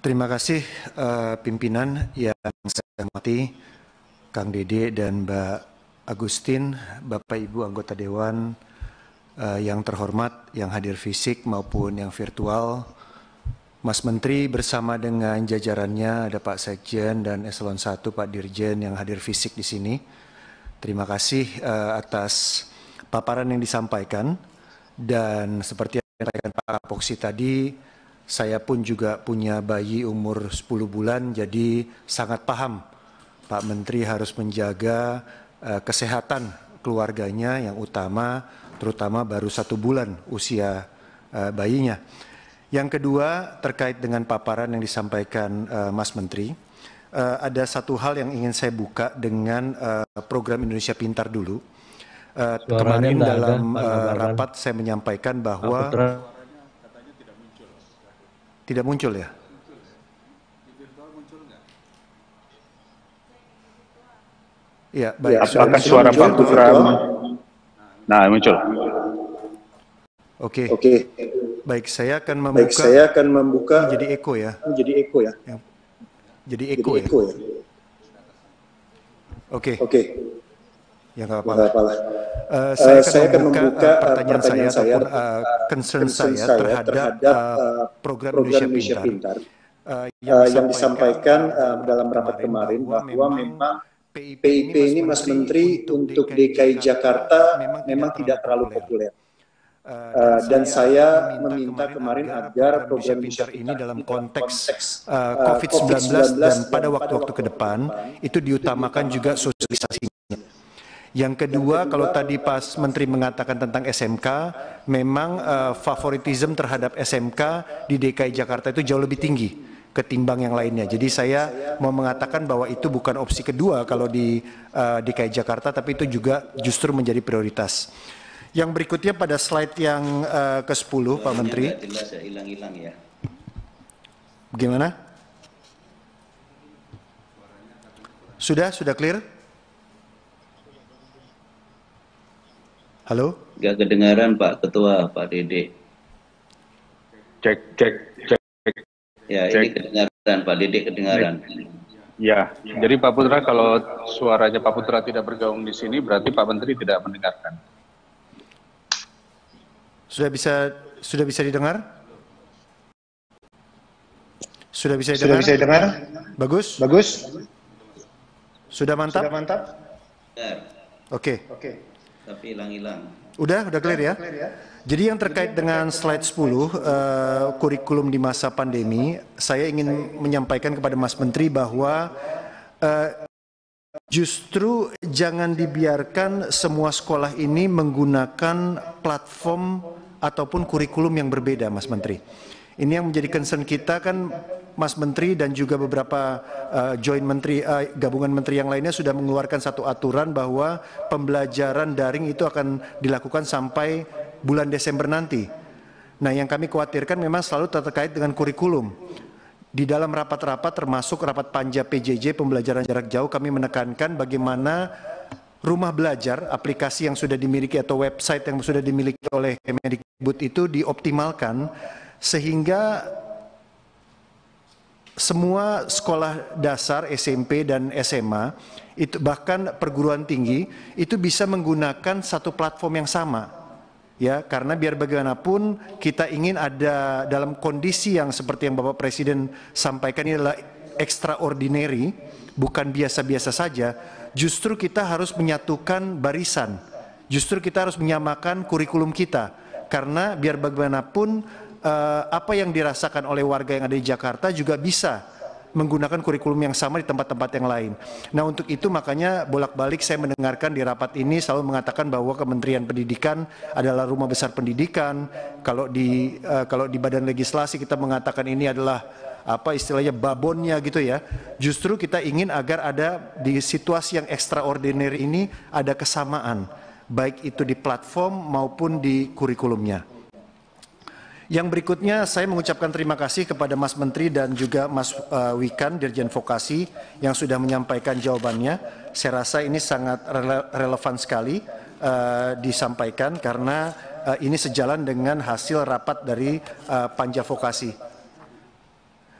Terima kasih uh, pimpinan yang saya hormati, Kang Dede dan Mbak Agustin, Bapak Ibu anggota Dewan uh, yang terhormat, yang hadir fisik maupun yang virtual, Mas Menteri bersama dengan jajarannya ada Pak Sekjen dan Eselon 1 Pak Dirjen yang hadir fisik di sini. Terima kasih uh, atas paparan yang disampaikan dan seperti yang disampaikan Pak Apoksi tadi, saya pun juga punya bayi umur 10 bulan, jadi sangat paham Pak Menteri harus menjaga uh, kesehatan keluarganya yang utama, terutama baru satu bulan usia uh, bayinya. Yang kedua terkait dengan paparan yang disampaikan uh, Mas Menteri, uh, ada satu hal yang ingin saya buka dengan uh, program Indonesia Pintar dulu. Uh, kemarin dalam uh, rapat saya menyampaikan bahwa. Tidak muncul ya? Ya, baik. Ya, apakah suara Pak Putra? Nah, muncul. Oke. Okay. Oke. Okay. Baik, saya akan membuka. Baik, saya akan membuka. Jadi eko ya. Jadi eko ya. ya. Jadi eko jadi ya. ya. Oke. ya. Oke. Okay. Okay. Ya Enggak apa-apa uh, saya, saya akan membuka, uh, pertanyaan, pertanyaan saya ataupun uh, concern, saya terhadap, uh, program, program Indonesia Pintar, Pintar uh, yang, disampaikan uh, dalam rapat kemarin bahwa, memang PIP ini, Mas Menteri, untuk DKI Jakarta memang, tidak terlalu populer. Uh, dan saya meminta kemarin agar program Indonesia ini dalam konteks uh, COVID-19 dan pada waktu-waktu ke depan itu diutamakan juga sosialisasinya yang kedua, kalau tadi pas Menteri mengatakan tentang SMK, memang uh, eh, favoritism terhadap SMK di DKI Jakarta itu jauh lebih tinggi ketimbang yang lainnya. Jadi saya mau mengatakan bahwa itu bukan opsi kedua kalau di uh, eh, DKI Jakarta, tapi itu juga justru menjadi prioritas. Yang berikutnya pada slide yang uh, eh, ke-10, Pak Menteri. Ya, hilang-hilang ya. Gimana? Sudah, sudah clear? Halo? Gak kedengaran Pak Ketua, Pak Dede. Cek, cek, cek. Ya, cek. ini kedengaran Pak Dede, kedengaran. Ya, jadi Pak Putra kalau suaranya Pak Putra tidak bergaung di sini, berarti Pak Menteri tidak mendengarkan. Sudah bisa sudah bisa didengar? Sudah bisa didengar? Sudah bisa didengar? Bagus? Bagus? Sudah mantap? Sudah mantap? Oke. Okay. Oke. Okay tapi hilang-hilang. Udah, udah clear ya? ya. Jadi yang terkait dengan slide 10 uh, eh, kurikulum di masa pandemi, saya ingin menyampaikan kepada Mas Menteri bahwa uh, justru jangan dibiarkan semua sekolah ini menggunakan platform ataupun kurikulum yang berbeda, Mas Menteri. Ini yang menjadi concern kita kan Mas Menteri dan juga beberapa uh, joint menteri uh, gabungan menteri yang lainnya sudah mengeluarkan satu aturan bahwa pembelajaran daring itu akan dilakukan sampai bulan Desember nanti. Nah, yang kami khawatirkan memang selalu terkait dengan kurikulum. Di dalam rapat-rapat termasuk rapat panja PJJ pembelajaran jarak jauh kami menekankan bagaimana rumah belajar, aplikasi yang sudah dimiliki atau website yang sudah dimiliki oleh Kemendikbud itu dioptimalkan sehingga semua sekolah dasar SMP dan SMA itu bahkan perguruan tinggi itu bisa menggunakan satu platform yang sama ya karena biar bagaimanapun kita ingin ada dalam kondisi yang seperti yang Bapak Presiden sampaikan ini adalah extraordinary bukan biasa-biasa saja justru kita harus menyatukan barisan justru kita harus menyamakan kurikulum kita karena biar bagaimanapun Eh, apa yang dirasakan oleh warga yang ada di Jakarta juga bisa menggunakan kurikulum yang sama di tempat-tempat yang lain. Nah untuk itu makanya bolak-balik saya mendengarkan di rapat ini selalu mengatakan bahwa Kementerian Pendidikan adalah rumah besar pendidikan. Kalau di eh, kalau di Badan Legislasi kita mengatakan ini adalah apa istilahnya babonnya gitu ya. Justru kita ingin agar ada di situasi yang extraordinary ini ada kesamaan baik itu di platform maupun di kurikulumnya. Yang berikutnya saya mengucapkan terima kasih kepada Mas Menteri dan juga Mas uh, Wikan Dirjen Vokasi yang sudah menyampaikan jawabannya. Saya rasa ini sangat rele relevan sekali uh, disampaikan karena uh, ini sejalan dengan hasil rapat dari uh, Panja Vokasi.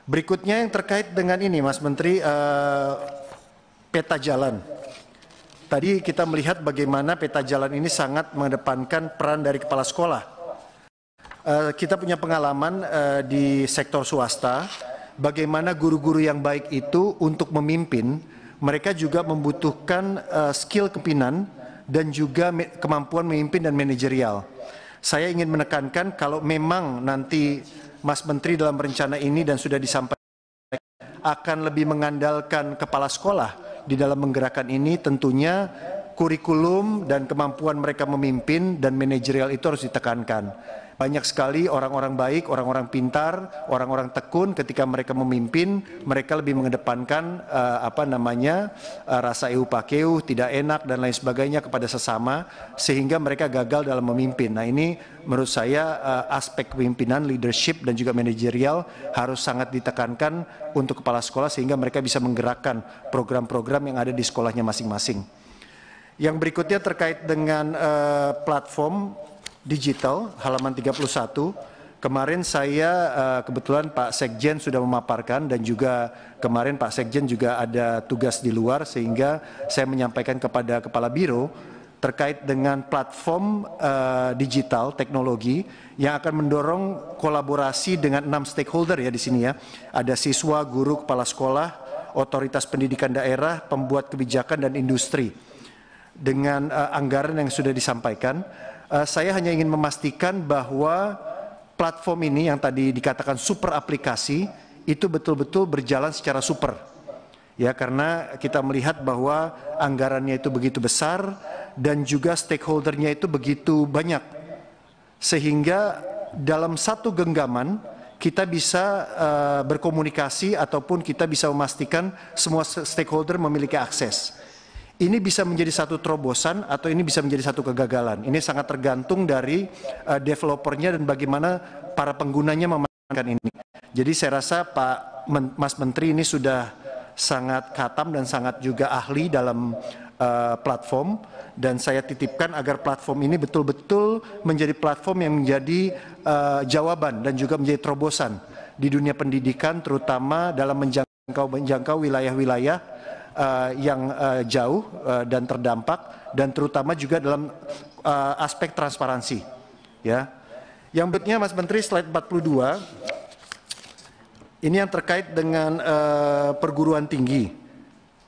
Berikutnya yang terkait dengan ini Mas Menteri uh, peta jalan. Tadi kita melihat bagaimana peta jalan ini sangat mengedepankan peran dari kepala sekolah Eh, kita punya pengalaman uh, di sektor swasta bagaimana guru-guru yang baik itu untuk memimpin mereka juga membutuhkan uh, skill kepinan dan juga kemampuan memimpin dan manajerial. Saya ingin menekankan kalau memang nanti Mas Menteri dalam rencana ini dan sudah disampaikan akan lebih mengandalkan kepala sekolah di dalam menggerakkan ini tentunya kurikulum dan kemampuan mereka memimpin dan manajerial itu harus ditekankan banyak sekali orang-orang baik, orang-orang pintar, orang-orang tekun ketika mereka memimpin, mereka lebih mengedepankan uh, apa namanya uh, rasa eupakeu, pakeu, tidak enak dan lain sebagainya kepada sesama sehingga mereka gagal dalam memimpin. Nah, ini menurut saya uh, aspek kepemimpinan, leadership dan juga manajerial harus sangat ditekankan untuk kepala sekolah sehingga mereka bisa menggerakkan program-program yang ada di sekolahnya masing-masing. Yang berikutnya terkait dengan uh, platform digital halaman 31 Kemarin saya eh, kebetulan Pak Sekjen sudah memaparkan dan juga kemarin Pak Sekjen juga ada tugas di luar sehingga saya menyampaikan kepada Kepala Biro terkait dengan platform eh, digital teknologi yang akan mendorong kolaborasi dengan enam stakeholder ya di sini ya. Ada siswa, guru, kepala sekolah, otoritas pendidikan daerah, pembuat kebijakan dan industri dengan uh, anggaran yang sudah disampaikan uh, saya hanya ingin memastikan bahwa platform ini yang tadi dikatakan super aplikasi itu betul-betul berjalan secara super. Ya, karena kita melihat bahwa anggarannya itu begitu besar dan juga stakeholdernya itu begitu banyak. Sehingga dalam satu genggaman kita bisa uh, berkomunikasi ataupun kita bisa memastikan semua stakeholder memiliki akses ini bisa menjadi satu terobosan atau ini bisa menjadi satu kegagalan. Ini sangat tergantung dari uh, developernya dan bagaimana para penggunanya memanfaatkan ini. Jadi saya rasa Pak Men Mas Menteri ini sudah sangat katam dan sangat juga ahli dalam uh, platform dan saya titipkan agar platform ini betul-betul menjadi platform yang menjadi uh, jawaban dan juga menjadi terobosan di dunia pendidikan terutama dalam menjangkau menjangkau wilayah-wilayah uh, yang uh, jauh uh, dan terdampak dan terutama juga dalam uh, aspek transparansi ya. Yang berikutnya Mas Menteri slide 42 ini yang terkait dengan uh, perguruan tinggi.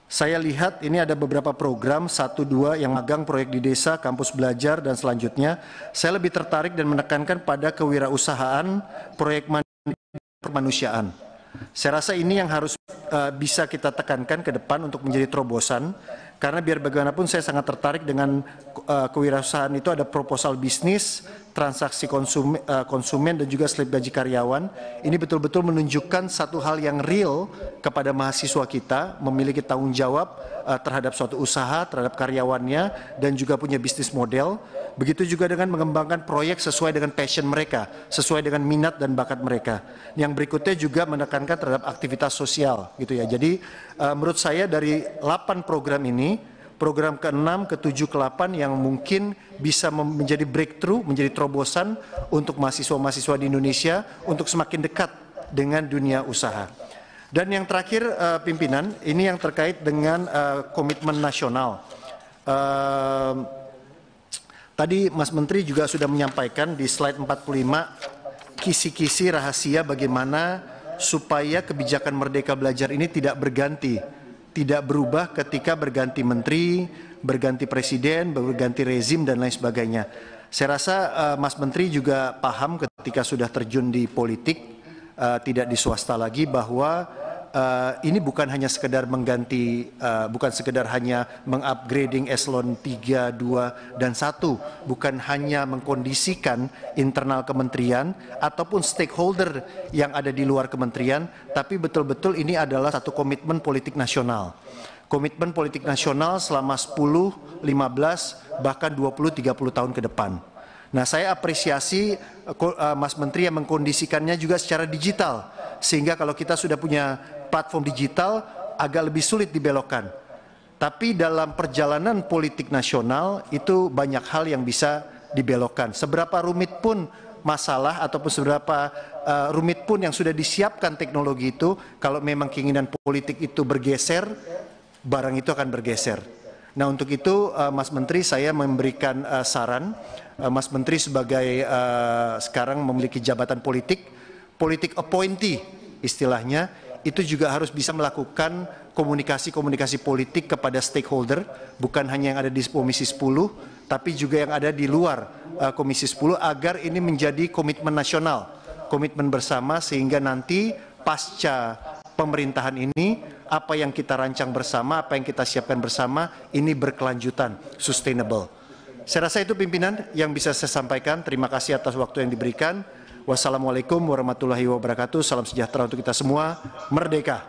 Saya lihat ini ada beberapa program, satu dua yang magang proyek di desa, kampus belajar, dan selanjutnya. Saya lebih tertarik dan menekankan pada kewirausahaan, proyek permanusiaan. Saya rasa ini yang harus uh, bisa kita tekankan ke depan untuk menjadi terobosan karena biar bagaimanapun saya sangat tertarik dengan uh, kewirausahaan itu ada proposal bisnis, transaksi konsumen, uh, konsumen dan juga slip gaji karyawan. Ini betul-betul menunjukkan satu hal yang real kepada mahasiswa kita memiliki tanggung jawab uh, terhadap suatu usaha, terhadap karyawannya dan juga punya bisnis model Begitu juga dengan mengembangkan proyek sesuai dengan passion mereka, sesuai dengan minat dan bakat mereka. Yang berikutnya juga menekankan terhadap aktivitas sosial gitu ya. Jadi uh, menurut saya dari 8 program ini, program ke-6, ke-7, ke-8 yang mungkin bisa menjadi breakthrough, menjadi terobosan untuk mahasiswa-mahasiswa di Indonesia untuk semakin dekat dengan dunia usaha. Dan yang terakhir uh, pimpinan, ini yang terkait dengan uh, komitmen nasional. Uh, Tadi Mas Menteri juga sudah menyampaikan di slide 45 kisi-kisi rahasia bagaimana supaya kebijakan Merdeka Belajar ini tidak berganti, tidak berubah ketika berganti menteri, berganti presiden, berganti rezim dan lain sebagainya. Saya rasa uh, Mas Menteri juga paham ketika sudah terjun di politik, uh, tidak di swasta lagi bahwa Eh, ini bukan hanya sekedar mengganti, uh, bukan sekedar hanya mengupgrading eselon 3, 2, dan 1, bukan hanya mengkondisikan internal kementerian ataupun stakeholder yang ada di luar kementerian, tapi betul-betul ini adalah satu komitmen politik nasional. Komitmen politik nasional selama 10, 15, bahkan 20, 30 tahun ke depan. Nah, saya apresiasi eh, Mas Menteri yang mengkondisikannya juga secara digital, sehingga kalau kita sudah punya platform digital agak lebih sulit dibelokkan. Tapi dalam perjalanan politik nasional itu banyak hal yang bisa dibelokkan. Seberapa rumit pun masalah ataupun seberapa uh, rumit pun yang sudah disiapkan teknologi itu, kalau memang keinginan politik itu bergeser, barang itu akan bergeser. Nah untuk itu uh, Mas Menteri saya memberikan uh, saran, uh, Mas Menteri sebagai uh, sekarang memiliki jabatan politik, politik appointee istilahnya, itu juga harus bisa melakukan komunikasi-komunikasi politik kepada stakeholder, bukan hanya yang ada di Komisi 10, tapi juga yang ada di luar uh, Komisi 10, agar ini menjadi komitmen nasional, komitmen bersama, sehingga nanti pasca pemerintahan ini, apa yang kita rancang bersama, apa yang kita siapkan bersama, ini berkelanjutan, sustainable. Saya rasa itu pimpinan yang bisa saya sampaikan. Terima kasih atas waktu yang diberikan. Wassalamualaikum warahmatullahi wabarakatuh. Salam sejahtera untuk kita semua. Merdeka.